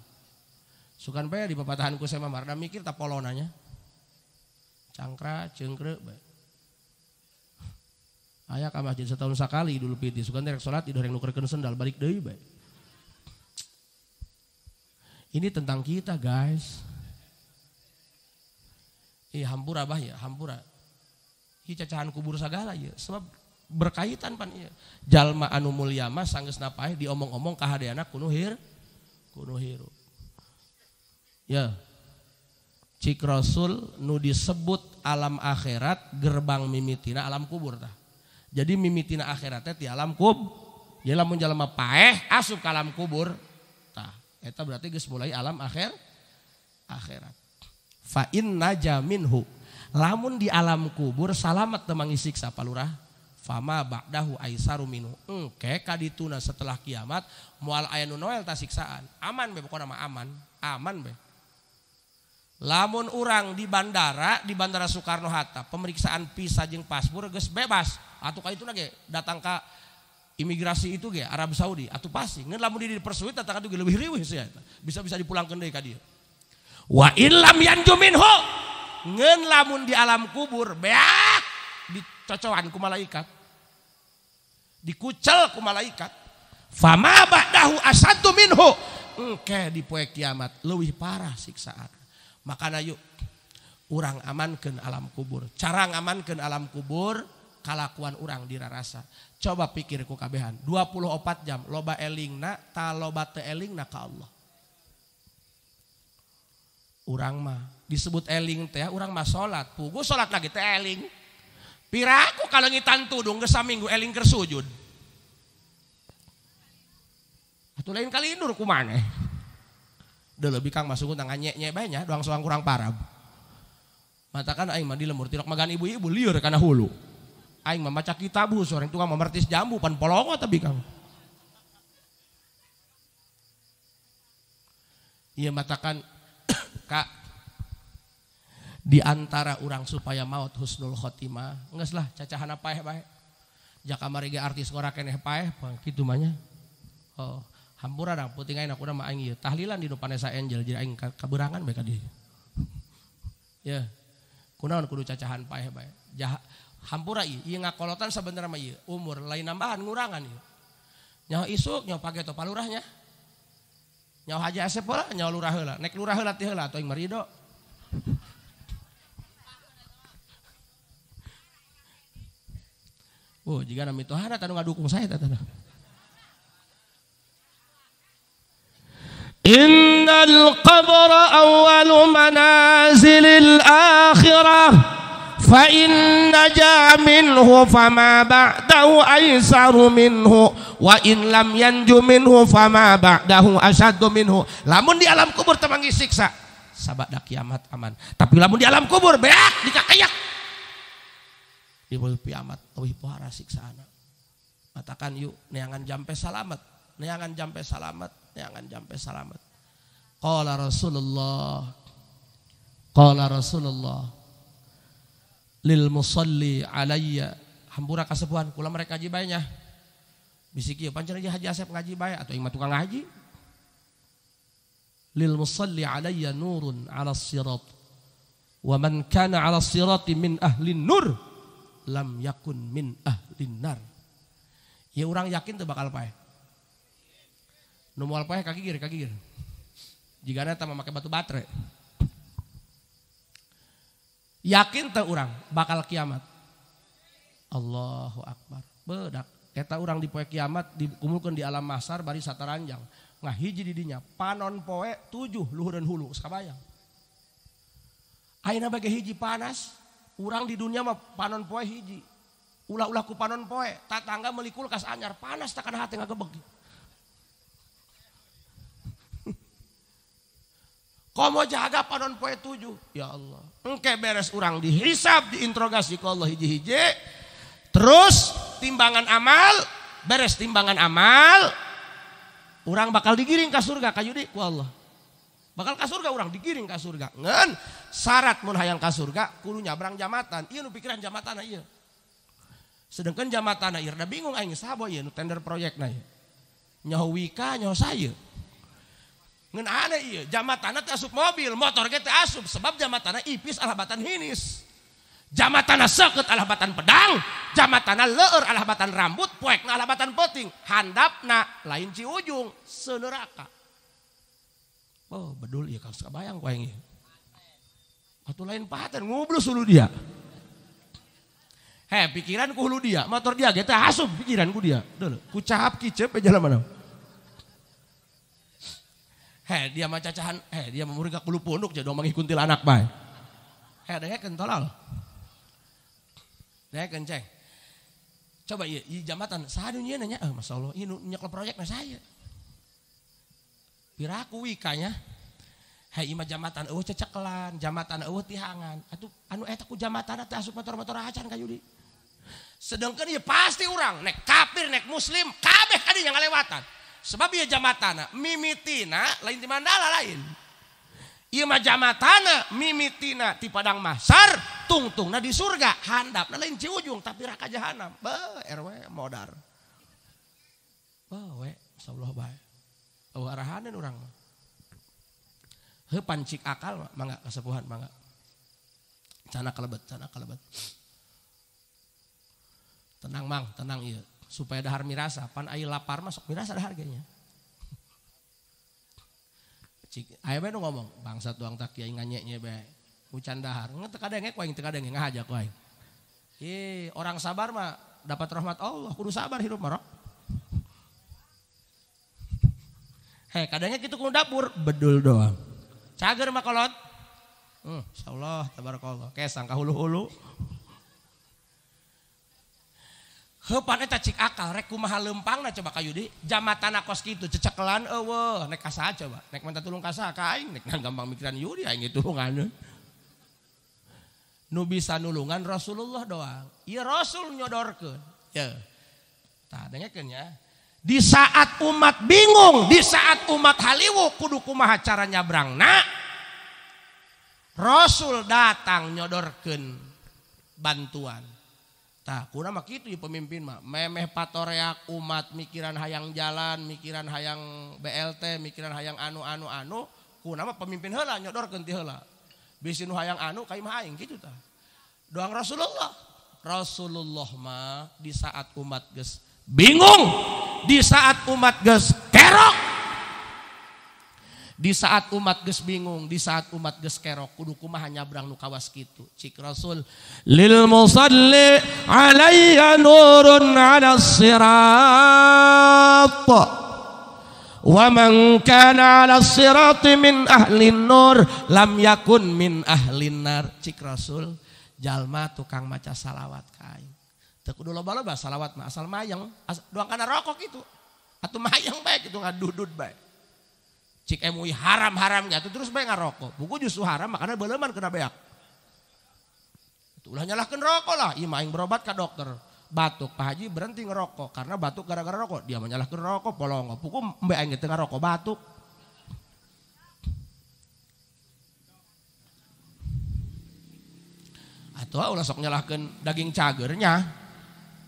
sukan bae di papatahan ku saya marada mikir tapolonanya cangkra cengkre bae Ayah ka masjid setahun sekali dulu piti suka nerek salat tidur rek nukerkeun sendal balik deh. Ini tentang kita guys. Ih hampura bah ya, hampura. Ih cacahan kubur segala ya, sebab berkaitan pan ya. Jalma anu mulya sanggup sanggeusna diomong-omong kahadiana hadeana kunuhir kunuhiru. Ya. Cik Rasul nu disebut alam akhirat gerbang mimitina alam kubur tah jadi mimitina akhiratnya di alam kub. Jadi lamun jalan paeh asup ke alam kubur. Tah, itu berarti geus mulai alam akhir akhirat. Fa inna jaminhu. Lamun di alam kubur salamat isik sapa palurah. Fama ba'dahu aisaru minu. Oke, kadituna setelah kiamat mual ayanu noel ta Aman be pokoknya nama aman. Aman be. Lamun orang di bandara di Bandara Soekarno Hatta pemeriksaan visa pasbur paspor bebas atau kayak itu lagi datang ke imigrasi itu ge Arab Saudi atau pasti ngelamun di persuit datang itu lebih riweuh sih bisa-bisa dipulangkan deh kadir wa ilam yanju juminho ngeun lamun di alam kubur beak dicocoan ku malaikat dikucel ku malaikat fama ba'dahu asadu minhu engke di poe kiamat lebih parah siksaan makanya yuk orang amankan alam kubur cara amankan alam kubur kalakuan orang dirarasa. Coba pikirku kabehan, 24 jam loba eling nak, ta loba te elingna ka Allah. Urang mah disebut eling teh Orang mah salat, pugu salat lagi teh eling. Piraku kalau ngitan tudung geus minggu eling kersujud. sujud. Atuh lain kali indur kumaneh. Udah lebih kang masuk tangan nyek-nyek banyak, doang soang kurang parab. Matakan aing mandi lemur tirok magan ibu-ibu liur karena hulu aing membaca bu seorang tukang memertis jambu pan polongo tapi kamu ia mengatakan kak di antara orang supaya maut husnul khotimah nggak lah cacahan apa ya baik jaka marigi artis ngora keneh paeh gitu mahnya oh hampura dah puting aing aku nama aing tahlilan di depan esa angel jadi aing keberangan, baik dia. ya kunaon kudu cacahan paeh baik jahat hampura ieu iya. Iya, ngakolotan sebenernya mah iya, umur lain nambahan ngurangan iya. Nyawa isuk nyawa pake to palurahnya Nyawa haji asep lah, nyawa lurah lah, naik lurah hela tihela, atau yang merido. Oh, jika nama Tuhan nggak dukung saya tata. Innal qabra manazil manazilil akhirah فإن نجا منه فما بعده أيسر منه وإن لم ينجو minhu fama ba'dahu asyaddu lamun di alam kubur temangi siksa sabada kiamat aman tapi lamun di alam kubur beak dikayak di bawah kiamat euy pohara anak katakan yuk neangan jampe salamat neangan jampe salamat neangan jampe salamat qala rasulullah qala rasulullah lil musalli alayya hampura kasepuhan kula mereka haji baiknya bisik ieu ya pancen haji Asep ngaji bae atau ingat tukang haji lil musalli alayya nurun ala sirat wa man kana ala sirati min ahli nur lam yakun min ahli nar ya orang yakin tuh bakal pae nu moal pae kagigir kagigir jigana tama make batu baterai Yakin tak orang bakal kiamat. Allahu Akbar. Bedak. Kita eh, orang di poe kiamat dikumpulkan di alam masar bari sataranjang. Nah hiji didinya panon poe tujuh luhur dan hulu. Sakabayang. Aina bagi hiji panas. Orang di dunia mah panon poe hiji. Ulah-ulah ku panon poe. Tatangga melikul kas anyar. Panas takkan hati nggak kebegi. Komo jaga panon poe tujuh. Ya Allah. Engke beres orang dihisap, diinterogasi ke Allah hiji-hiji. Terus timbangan amal, beres timbangan amal. Orang bakal digiring ke surga, kayudi ku Allah. Bakal ke surga orang digiring ke surga. Ngen syarat mun hayang ke surga kudu nyabrang jamatan. Iya nu pikiran jamatan iya. Sedangkan jamatan iya udah bingung aing sabo iya nu tender proyek na iya. Nyaho wika saya ada iya jama tanah asup mobil motor kita asup sebab jama tanah ipis alabatan hinis jama tanah seket alabatan pedang jama tanah leur alabatan rambut puek na alabatan peting handap na lain ci ujung seneraka oh bedul iya suka bayang kau yang iya atau lain paten ngobrol dulu dia Hei, pikiran ku hulu dia motor dia kita asup pikiran ku dia dulu ku cahap kicep jalan mana Heh, dia mah cacahan, heh, dia mah murid kakulu punduk jadi omong kuntil anak bae. Heh, daya kan kentolal. Daya kenceng. Coba iya, iya jambatan, dunia nanya, eh, Masya Allah, ini nyekal proyek nah saya. Piraku wikanya, hei ima jambatan, eueuh ceceklan, jambatan, eueuh tihangan. Atuh anu eh takut jambatan, ada asup motor-motor acan kayu di sedangkan iya pasti orang nek kapir, nek muslim kabeh kadinya lewatan Sebab ia ya jamatana, mimitina lain di mandala lain. Ia mah jamatana, mimitina di padang masar, tungtungna di surga, handapna lain ci ujung tapi raka jahanam. Be RW modar. Bawe, insyaallah bae. Oh arahanan urang Heh pancik akal mangga kesepuhan mangga. Cana kalebet, cana kalebet. Tenang mang, tenang iya supaya dahar mirasa pan air lapar masuk mirasa ada harganya cik aya bae ngomong bangsa tuang tak kiai nganyeknya bae hujan dahar nggak tekadeng kuaing tekadeng ngajak kuing Ye, orang sabar mah dapat rahmat Allah kudu sabar hidup marok heh kadangnya kita kudu dapur bedul doang cager makolot kolot hmm, insyaallah tabarakallah kesang kahulu hulu, -hulu. Heupane cacik akal, rek kumaha na coba kayu di jamatan kos gitu, cecekelan ewe, nek aja, coba. Nek minta tulung kasah, kain, aing nek nang gampang mikiran yuri aing itu nganeun. Nu bisa nulungan Rasulullah doang. iya Rasul nyodorkan, Ya. Tak dengekeun ya. Di saat umat bingung, di saat umat haliwu kudu kumaha cara nak, Rasul datang nyodorkan bantuan. Tah, kuna mah kitu ya pemimpin mah. Memeh patoreak umat mikiran hayang jalan, mikiran hayang BLT, mikiran hayang anu anu anu, kuna mah pemimpin heula nyodor ganti heula. Bisi nu hayang anu kai mah aing kitu tah. Doang Rasulullah. Rasulullah mah di saat umat geus bingung, di saat umat geus kerok, di saat umat ges bingung, di saat umat ges kerok, kudu kumah hanya berang nu kawas kitu. Cik Rasul, lil musalli alayya nurun ala sirat. Wa man kana ala sirat min ahli nur lam yakun min ahli nar. Cik Rasul, jalma tukang maca salawat kain. Tekudu loba-loba salawat mah asal mayang, doang kana rokok itu. Atau mayang baik itu ngadudud baik. Cik MUI haram-haram gitu terus bayang ngarokok. Buku justru haram makanya beleman kena beak. Ulah nyalahkan rokok lah, iya berobat ke dokter. Batuk, Pak Haji berhenti ngerokok karena batuk gara-gara rokok. Dia menyalahkan rokok, polongo. buku mbak yang tengah rokok batuk. Atau ulah sok nyalahkan daging cagernya.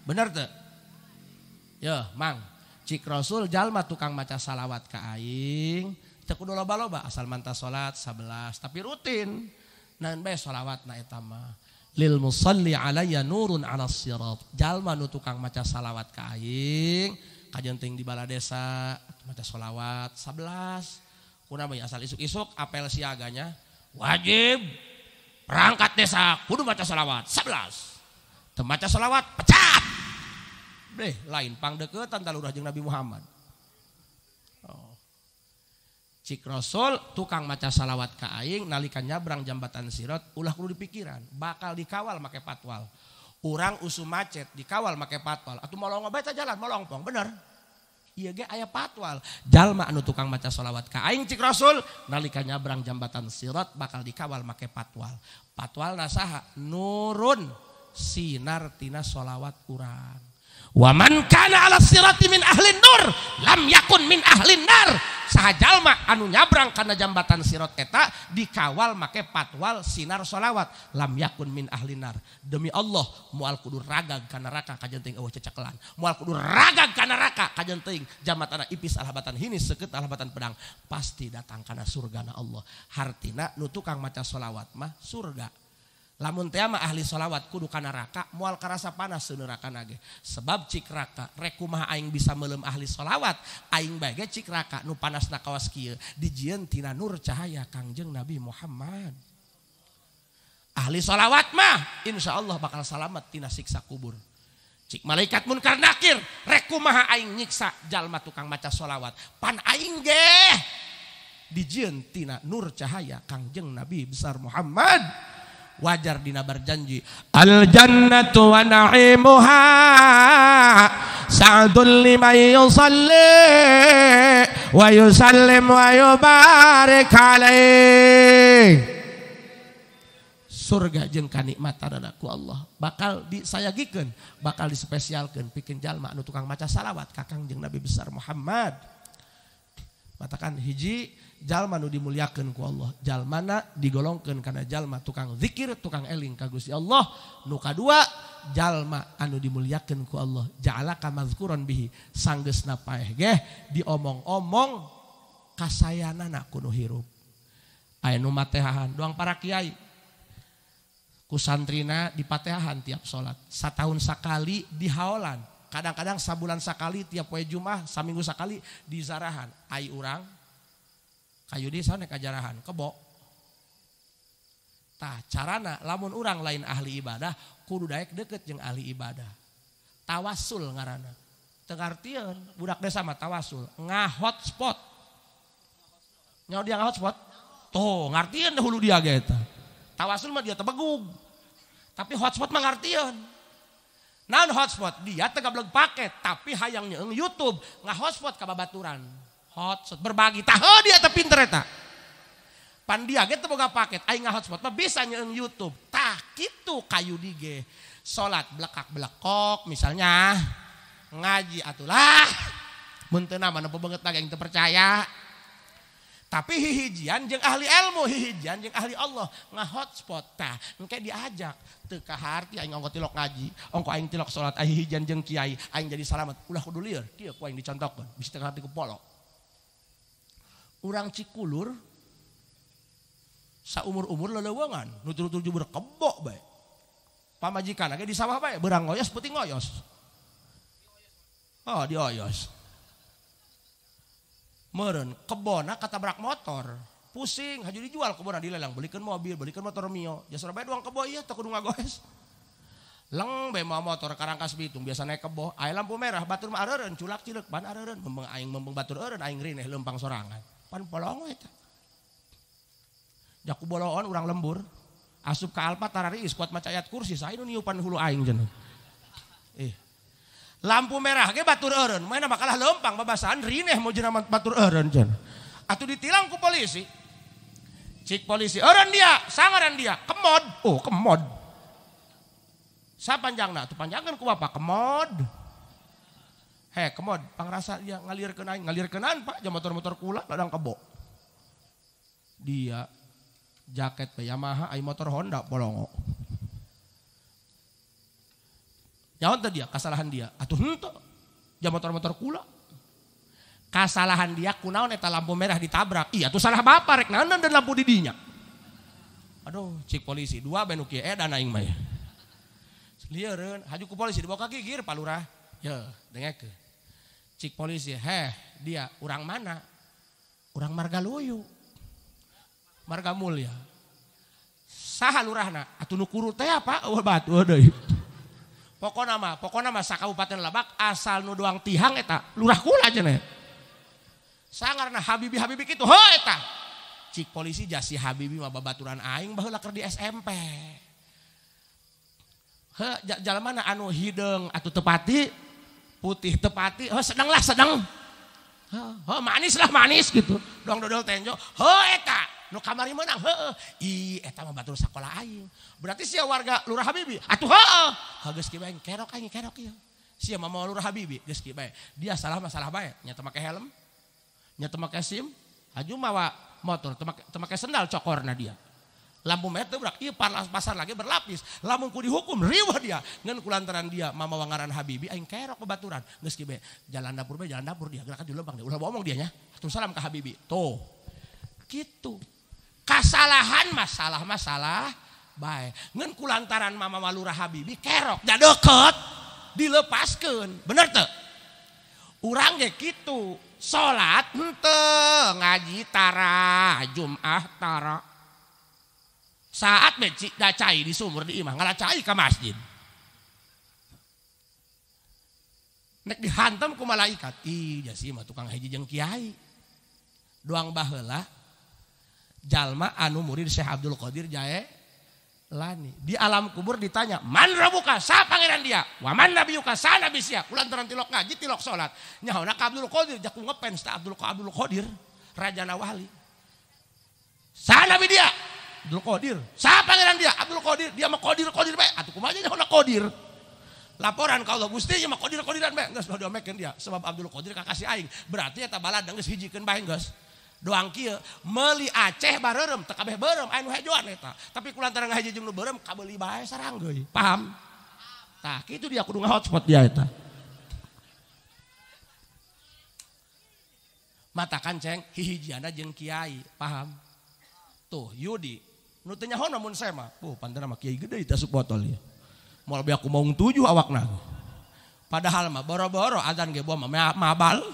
Bener tuh? Ya, Mang. Cik Rasul jalma tukang maca salawat ke aing teku loba-loba asal mantas salat 11 tapi rutin Nah bae sholawat na etama lil musalli alaya nurun ala sirat jalma nu tukang maca salawat ka aing kajenting di bala desa maca sholawat 11 kuna bae asal isuk-isuk apel siaganya wajib perangkat desa kudu maca sholawat 11 temaca sholawat pecat Bleh, lain pang deketan talurah jeung Nabi Muhammad Cik Rasul tukang maca salawat ke aing nalika nyabrang jambatan sirot ulah kudu dipikiran bakal dikawal make patwal. Urang usum macet dikawal make patwal. Atuh molong baca jalan molongpong bener. Iya ge aya patwal. Jalma anu tukang maca salawat ke aing Cik Rasul nalika nyabrang jambatan sirot bakal dikawal make patwal. Patwal nasaha nurun sinar tina salawat urang. Wa man kana ala sirati min ahlin nur lam yakun min ahlin nar. Sahajalma anu nyabrang karena jambatan sirot eta dikawal make patwal sinar solawat lam yakun min ahlin nar. Demi Allah mual kudu ragag ka neraka kajenting eueuh cecekelan. Mual kudu ragag ka neraka kajenting jamatana ipis alhabatan hinis seket alhabatan pedang pasti datang karena surga surgana Allah. Hartina nu tukang maca solawat mah surga. la tema ahlisholawat ku raka mual rasa panasneraka sebab cikkraka rekumaing bisa mem ahli sholawating bagikka nu panaskawaski ditina Nur cahaya Kangjeng Nabi Muhammad ahli sholawat mah Insya Allah bakal salattina sikssa kuburik malaikat rekumaing nyiiksalma tukang macasholawat paning ditina Nur cahaya Kangjeng nabi besar Muhammad wajar dina barjanji al jannatu wa na'imuha sa'dun liman yusalli wa yusallim wa yubarik alaih surga jeung kanikmatan anakku Allah bakal disayagikeun bakal dispesialkeun pikeun jalma anu tukang maca salawat kakang jeung Nabi besar Muhammad matakan hiji u dimulikenku Allahjal mana digolongkan karena Jalma tukang dzikir tukang eling kagus ya Allah lka dua Jalma anu dimuliakanku Allah jalaqubih sang napa di omong-omong kas nano hirup ayahan doang para Kiai kusantrina dipateahan tiap salat setahun sakali dihalan kadang-kadang sa bulann sakali tiap woe jummah saminggu sakali dizarahan A urang kayu di sana ajarahan kebo tah carana lamun orang lain ahli ibadah kudu daek deket yang ahli ibadah tawasul ngarana tengartian budak desa mah tawasul ngahotspot nyawa dia ngahotspot tuh ngartian dahulu dia gitu tawasul mah dia tebegug tapi hotspot mah ngartian Nah hotspot dia tegableng paket tapi hayangnya YouTube nggak hotspot ke hotspot berbagi tahu oh, dia tapi ternyata pan pandia gitu mau boga paket aing hotspot mah bisa nyeun YouTube tah kitu kayu dige ge salat belekak-belekok misalnya ngaji atulah mun teu mana banget lagi yang terpercaya tapi hihijian jeng ahli ilmu hihijian jeng ahli Allah ngahotspot tah engke diajak teu ka harti aing tilok ngaji ongko aing tilok salat aing hijian jeng kiai aing jadi salamat ulah kudu lieur kieu ku aing dicontokkeun bisi tengah hati ku polok orang Cikulur sa umur umur lelewangan nutur-nutur jubur kebok baik pamajikan lagi di sawah baik berang ngoyos putih ngoyos oh dioyos meren kebona kata berak motor pusing haju dijual kebona dilelang belikan mobil belikan motor mio jasa baik doang kebo iya tak kudu ngagoes leng be mau motor karangkas bitung biasa naik kebo air lampu merah batur mah areureun culak cilek ban areren, membeng aing membeng batur areren, aing rineh lempang sorangan pan polong itu, Jaku bolon orang lembur, asup ke alpa tarariis kuat maca ayat kursi, saya nu niupan hulu aing jeneng. Eh. Lampu merah ge batur eureun, mana makalah lempang babasaan rineh mau jenama batur eureun jen, atau ditilang ku polisi. Cik polisi, eureun dia, sangaran dia, kemod. Oh, kemod. Sa panjangna, tuh panjangkan ku bapak, kemod. He, eh, kemod, pangrasa dia ngalir kenan, ngalir kenan pak, jam motor-motor kula ladang kebo. Dia jaket pe Yamaha, ay motor Honda polongo. Nyaon dia, kesalahan dia. Atuh hento hmm, Jam motor-motor kula. Kesalahan dia kunaon eta lampu merah ditabrak. Iya tuh salah bapak rek naon dan lampu didinya. Aduh, cik polisi dua benuki eh edan aing mah. ya haju ku polisi dibawa kaki gigir palurah Ya, dengar ke cik polisi heh dia orang mana orang margaluyu marga mulia saha lurahna atuh nu apa? teh apa obat wadeui pokona mah pokona mah sakabupaten Lebak asal nu doang tihang eta lurah kula Sangar sangarna habibi habibi kitu heh eta cik polisi jasi habibi mah babaturan aing baheula keur di SMP he jalan mana anu hideng atau tepati putih tepati oh sedang lah sedang oh, manis lah manis gitu dong dodol tenjo oh eta nu kamari menang he i eta mah batur sakola aing berarti sia warga lurah habibi atuh heeh ha geus kieu kerok aing kerok ieu iya. sia mau lurah habibi geus kieu dia salah masalah bae nyata make helm nyata make sim haju mawa motor temake temake sendal cokorna dia Lampu merah berak, iya pasar lagi berlapis. Lamun ku dihukum, riwa dia. Ngan kulantaran dia, mama wangaran Habibi, aing kerok kebaturan Ngeski kibe, jalan dapur be, jalan dapur dia. Gerakan di lubang dia, ulah bohong dianya. atur salam ke Habibi, tuh. Gitu. Kesalahan masalah masalah baik. Ngan kulantaran mama walura Habibi, kerok, dah deket. Dilepaskan, bener tuh. Urang ya gitu, sholat ente ngaji tara, jum'ah tara saat mencik dacai di sumur di imah ngalacai ke masjid nek dihantam ku malaikat ih jasi mah tukang haji jeng kiai doang bahela jalma anu murid Syekh Abdul Qadir Jae Lani di alam kubur ditanya man rabuka sa pangeran dia wa man nabiyuka sa nabi sia kulantaran tilok ngaji tilok salat Nyahona ka Abdul Qadir jaku ngepens ta Abdul Abdul Qadir raja Nawali sa nabi dia Abdul Qadir. Siapa pangeran dia? Abdul Qadir. Dia mah Qadir Qadir bae. Atuh kumaha nak Qadir. Laporan kalau Allah Gusti dia mah Qadir Qadiran bae. Geus diomekeun dia sebab Abdul Qadir kakasih aing. Berarti ya eta balad geus hijikeun bae geus. Doang kia, meli Aceh bareureum teu kabeh bareureum anu hejoan eta. Tapi kulantaran ngahaji jeung nu bareureum kabeuli bae sarang geuy. Paham? Tah, kitu dia kudu ngahotspot dia eta. Mata kanceng hihijiana jeung kiai, paham? Tuh, Yudi nutenya namun mun mah, puh, oh, pantena mah kiai gede asup botol ya. Mau lebih aku mau tujuh awakna. Padahal mah boro-boro adzan ge buah mah mabal.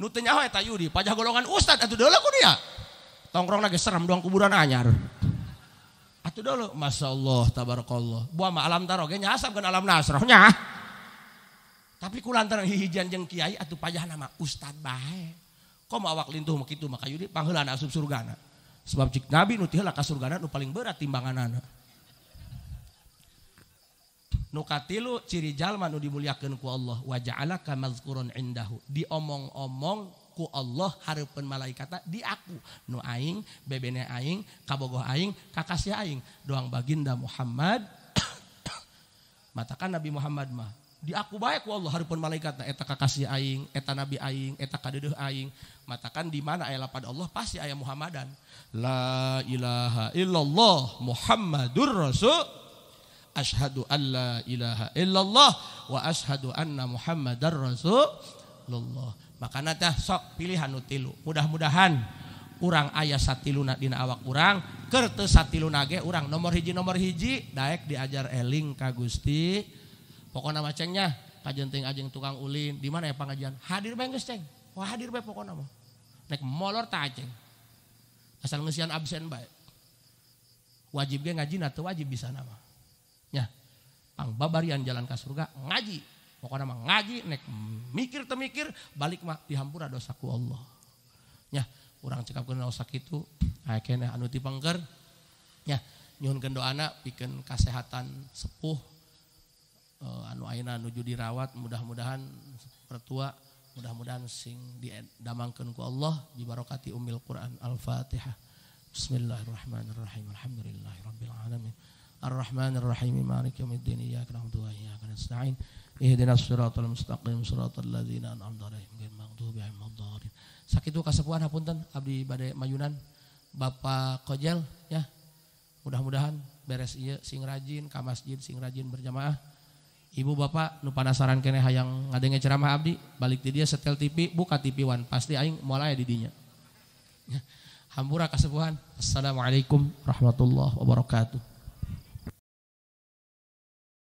Nutenya nyahon eta Yudi, pajah golongan ustad atuh dola ku dia. Tongkrong lagi serem doang kuburan anyar. Atuh dulu, masya Allah, tabarakallah. Buah mah alam taroge nyasap kan alam nasrohnya. Tapi kulantaran hihijan jeng kiai atuh pajah nama ustad baik. Kok mau awak lintuh begitu maka yudi panggilan asup surgana. Sebab cik nabi nu tiheula nu paling berat timbanganana. Nu katilu ciri jalma nu dimuliakeun ku Allah wa ja'alaka indahu. Diomong-omong ku Allah harapan malaikat di aku nu aing bebene aing kabogoh aing kakasih aing doang baginda Muhammad matakan Nabi Muhammad mah di aku baik ku Allah harupun malaikat nah, eta kakasih aing eta nabi aing eta kadeuh aing matakan di mana aya pada Allah pasti ayah Muhammadan la ilaha illallah Muhammadur rasul asyhadu alla ilaha illallah wa asyhadu anna Muhammadar rasulullah maka tah sok pilihan utilu mudah-mudahan urang ayah satiluna dina awak urang kertes satiluna ge urang nomor hiji nomor hiji daek diajar eling ka Gusti pokoknya macengnya kajenting ajeng tukang ulin di mana ya pengajian hadir bae ceng wah hadir baik. pokoknya mah naik molor tak ceng asal ngesian absen baik. wajib geng ngaji atau wajib bisa nama Ya, pang babarian jalan ke surga ngaji pokoknya mah ngaji naik mikir temikir balik mah dihampura dosaku Allah Ya, orang cekap kena sakit itu akhirnya anu tipengker ya nyuhun kendo anak bikin kesehatan sepuh uh, anu aina nuju dirawat mudah-mudahan pertua mudah-mudahan sing didamangkan ku Allah dibarokati umil Quran Al-Fatihah Bismillahirrahmanirrahim Alhamdulillahirrahmanirrahim Ar-Rahmanirrahim Maliki yawmiddin Iyyaka na'budu wa iyyaka nasta'in Ihdinas siratal mustaqim siratal ladzina an'amta alaihim ghairil maghdubi alaihim waddallin Sakitu kasepuhan hapunten abdi bade mayunan Bapak Kojel ya mudah-mudahan beres ieu sing rajin ka masjid sing rajin berjamaah Ibu bapak nu pada saran kene hayang ngadenge ceramah abdi balik di dia setel TV buka TV One pasti aing mulai di dinya. Hampura kasepuhan. Assalamualaikum warahmatullahi wabarakatuh.